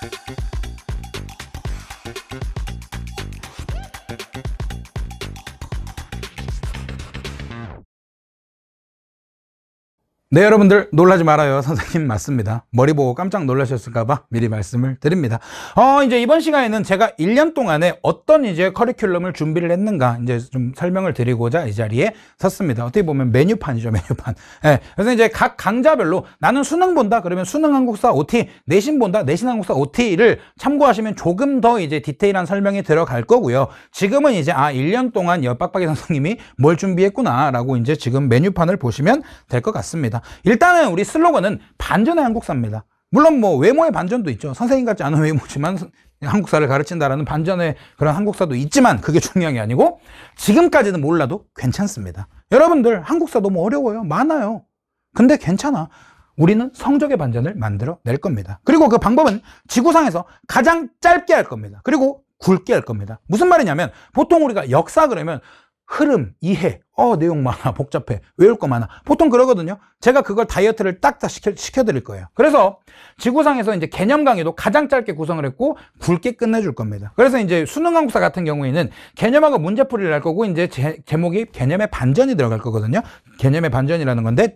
Thank you. 네 여러분들 놀라지 말아요 선생님 맞습니다 머리 보고 깜짝 놀라셨을까봐 미리 말씀을 드립니다 어 이제 이번 시간에는 제가 1년 동안에 어떤 이제 커리큘럼을 준비를 했는가 이제 좀 설명을 드리고자 이 자리에 섰습니다 어떻게 보면 메뉴판이죠 메뉴판 예, 그래서 이제 각 강좌별로 나는 수능 본다 그러면 수능 한국사 OT 내신 본다 내신 한국사 OT를 참고하시면 조금 더 이제 디테일한 설명이 들어갈 거고요 지금은 이제 아 1년 동안 여 빡빡이 선생님이 뭘 준비했구나 라고 이제 지금 메뉴판을 보시면 될 것 같습니다 있습니다. 일단은 우리 슬로건은 반전의 한국사입니다. 물론 뭐 외모의 반전도 있죠. 선생님 같지 않은 외모지만 한국사를 가르친다라는 반전의 그런 한국사도 있지만 그게 중요한 게 아니고 지금까지는 몰라도 괜찮습니다. 여러분들 한국사 너무 어려워요. 많아요. 근데 괜찮아. 우리는 성적의 반전을 만들어 낼 겁니다. 그리고 그 방법은 지구상에서 가장 짧게 할 겁니다. 그리고 굵게 할 겁니다. 무슨 말이냐면 보통 우리가 역사 그러면 흐름, 이해, 어, 내용 많아, 복잡해, 외울 거 많아. 보통 그러거든요. 제가 그걸 다이어트를 딱딱 시켜, 드릴 거예요. 그래서 지구상에서 이제 개념 강의도 가장 짧게 구성을 했고 굵게 끝내줄 겁니다. 그래서 이제 수능 한국사 같은 경우에는 개념하고 문제풀이를 할 거고 이제 제, 제목이 개념의 반전이 들어갈 거거든요. 개념의 반전이라는 건데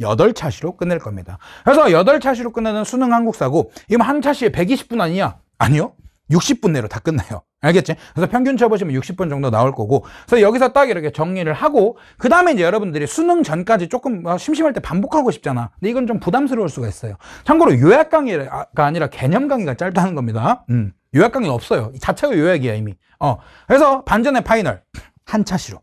딱8 차시로 끝낼 겁니다. 그래서 8 차시로 끝내는 수능 한국사고 이거 한 차시에 120분 아니냐? 아니요. 60분 내로 다 끝나요. 알겠지? 그래서 평균 쳐보시면 60분 정도 나올 거고 그래서 여기서 딱 이렇게 정리를 하고 그 다음에 이제 여러분들이 수능 전까지 조금 아, 심심할 때 반복하고 싶잖아 근데 이건 좀 부담스러울 수가 있어요 참고로 요약 강의가 아, 아니라 개념 강의가 짧다는 겁니다 음, 요약 강의 없어요 자체가 요약이야 이미 어, 그래서 반전의 파이널 한 차시로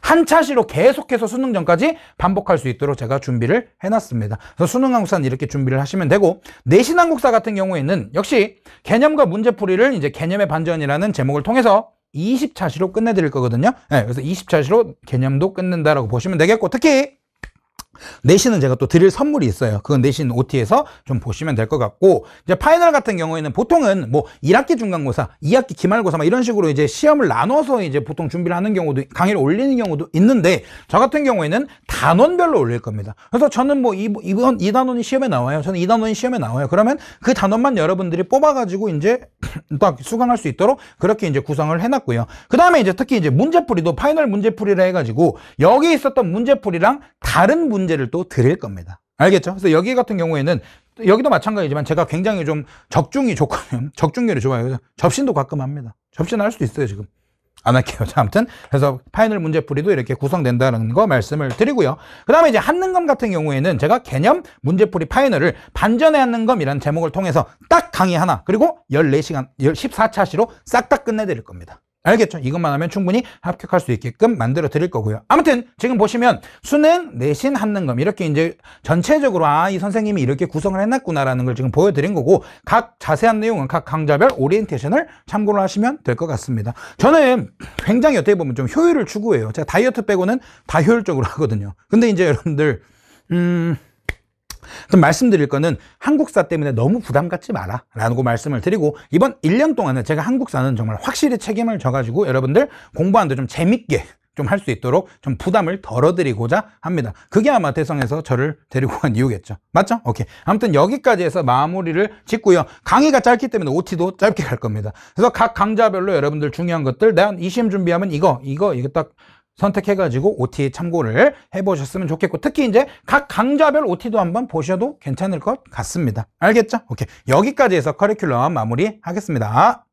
한 차시로 계속해서 수능 전까지 반복할 수 있도록 제가 준비를 해놨습니다. 그래서 수능 한국사는 이렇게 준비를 하시면 되고 내신 한국사 같은 경우에는 역시 개념과 문제풀이를 이제 개념의 반전이라는 제목을 통해서 20차시로 끝내드릴 거거든요. 네, 그래서 20차시로 개념도 끝낸다라고 보시면 되겠고 특히 내신은 제가 또 드릴 선물이 있어요. 그건 내신 OT에서 좀 보시면 될 것 같고 이제 파이널 같은 경우에는 보통은 뭐 1학기 중간고사, 2학기 기말고사 막 이런 식으로 이제 시험을 나눠서 이제 보통 준비를 하는 경우도 강의를 올리는 경우도 있는데 저 같은 경우에는 단원별로 올릴 겁니다. 그래서 저는 뭐 이, 이번 이 단원이 시험에 나와요. 저는 이 단원이 시험에 나와요. 그러면 그 단원만 여러분들이 뽑아가지고 이제 딱 수강할 수 있도록 그렇게 이제 구성을 해놨고요. 그 다음에 이제 특히 이제 문제풀이도 파이널 문제풀이라 해가지고 여기 있었던 문제풀이랑 다른 문제 문제를 또 드릴 겁니다. 알겠죠? 그래서 여기 같은 경우에는 여기도 마찬가지지만 제가 굉장히 좀 적중이 좋거든요. 적중률이 좋아요. 접신도 가끔 합니다. 접신 할 수도 있어요, 지금. 안 할게요. 자, 아무튼 그래서 파이널 문제풀이도 이렇게 구성된다는 거 말씀을 드리고요. 그 다음에 이제 한능검 같은 경우에는 제가 개념 문제풀이 파이널을 반전의 한능검이라는 제목을 통해서 딱 강의 하나 그리고 14시간, 14차시로 싹 다 끝내드릴 겁니다. 알겠죠? 이것만 하면 충분히 합격할 수 있게끔 만들어 드릴 거고요. 아무튼 지금 보시면 수능, 내신, 한능검 이렇게 이제 전체적으로 아, 이 선생님이 이렇게 구성을 해놨구나라는 걸 지금 보여드린 거고 각 자세한 내용은 각 강좌별 오리엔테이션을 참고를 하시면 될 것 같습니다. 저는 굉장히 어떻게 보면 좀 효율을 추구해요. 제가 다이어트 빼고는 다 효율적으로 하거든요. 근데 이제 여러분들 음... 그럼 말씀드릴 거는 한국사 때문에 너무 부담 갖지 마라 라고 말씀을 드리고 이번 1년 동안은 제가 한국사는 정말 확실히 책임을 져가지고 여러분들 공부하는데 좀 재밌게 좀 할 수 있도록 좀 부담을 덜어드리고자 합니다 그게 아마 대성에서 저를 데리고 간 이유겠죠 맞죠? 오케이 아무튼 여기까지 해서 마무리를 짓고요 강의가 짧기 때문에 OT도 짧게 갈 겁니다 그래서 각 강좌별로 여러분들 중요한 것들 내난이 시험 준비하면 이거 이거 이거 딱 선택해가지고 OT 참고를 해보셨으면 좋겠고 특히 이제 각 강좌별 OT도 한번 보셔도 괜찮을 것 같습니다 알겠죠? 오케이 여기까지 해서 커리큘럼 마무리하겠습니다